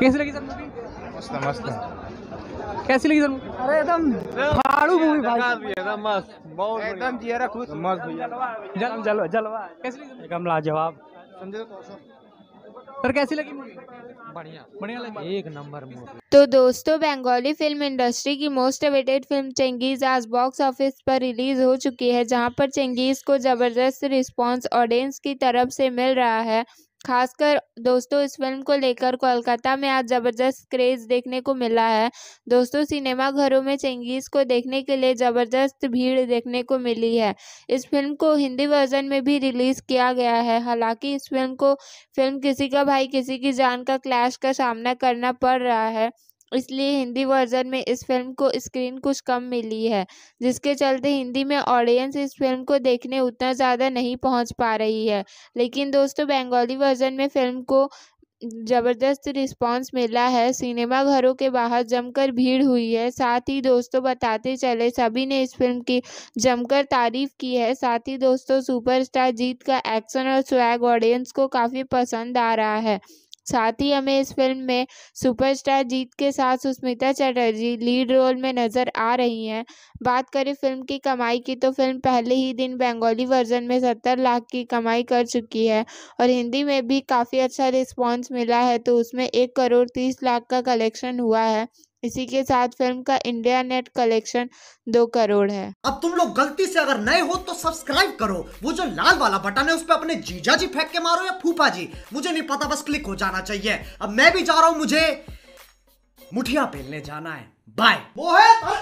कैसी लगी sir movie मस्त मस्त कैसी लगी सर अरे एकदम फाड़ू मूवी भाई एकदम मस्त बहुत एकदम जियरा खुश तो मस्त जलवा जलवा जलवा कैसी लगी एकदम लाजवाब समझे तो सर कैसी लगी मूवी बढ़िया बढ़िया लगी एक नंबर मूवी तो दोस्तों बंगाली फिल्म इंडस्ट्री की मोस्ट अवेटेड फिल्म चंगेज आज बॉक्स ऑफिस पर रिलीज हो चुकी है जहां पर चंगेज को जबरदस्त रिस्पांस ऑडियंस की तरफ से मिल रहा है खासकर दोस्तों इस फिल्म को लेकर कोलकाता में आज ज़बरदस्त क्रेज़ देखने को मिला है दोस्तों सिनेमा घरों में चंगेज़ को देखने के लिए ज़बरदस्त भीड़ देखने को मिली है इस फिल्म को हिंदी वर्जन में भी रिलीज़ किया गया है हालांकि इस फिल्म को फिल्म किसी का भाई किसी की जान का क्लैश का सामना करना पड़ रहा है इसलिए हिंदी वर्जन में इस फिल्म को स्क्रीन कुछ कम मिली है जिसके चलते हिंदी में ऑडियंस इस फिल्म को देखने उतना ज़्यादा नहीं पहुंच पा रही है लेकिन दोस्तों बंगाली वर्जन में फिल्म को ज़बरदस्त रिस्पांस मिला है सिनेमा घरों के बाहर जमकर भीड़ हुई है साथ ही दोस्तों बताते चले सभी ने इस फिल्म की जमकर तारीफ की है साथ ही दोस्तों सुपरस्टार जीत का एक्शन और स्वैग ऑडियंस को काफ़ी पसंद आ रहा है साथ ही हमें इस फिल्म में सुपरस्टार जीत के साथ सुस्मिता चटर्जी लीड रोल में नज़र आ रही हैं बात करें फिल्म की कमाई की तो फिल्म पहले ही दिन बंगाली वर्जन में सत्तर लाख की कमाई कर चुकी है और हिंदी में भी काफ़ी अच्छा रिस्पॉन्स मिला है तो उसमें एक करोड़ तीस लाख का कलेक्शन हुआ है इसी के साथ फिल्म का इंडिया नेट कलेक्शन दो करोड़ है अब तुम लोग गलती से अगर नए हो तो सब्सक्राइब करो वो जो लाल वाला बटन है उस पर अपने जीजा जी फेंक के मारो या फूफा जी मुझे नहीं पता बस क्लिक हो जाना चाहिए अब मैं भी जा रहा हूं मुझे मुठिया पहनने जाना है बाय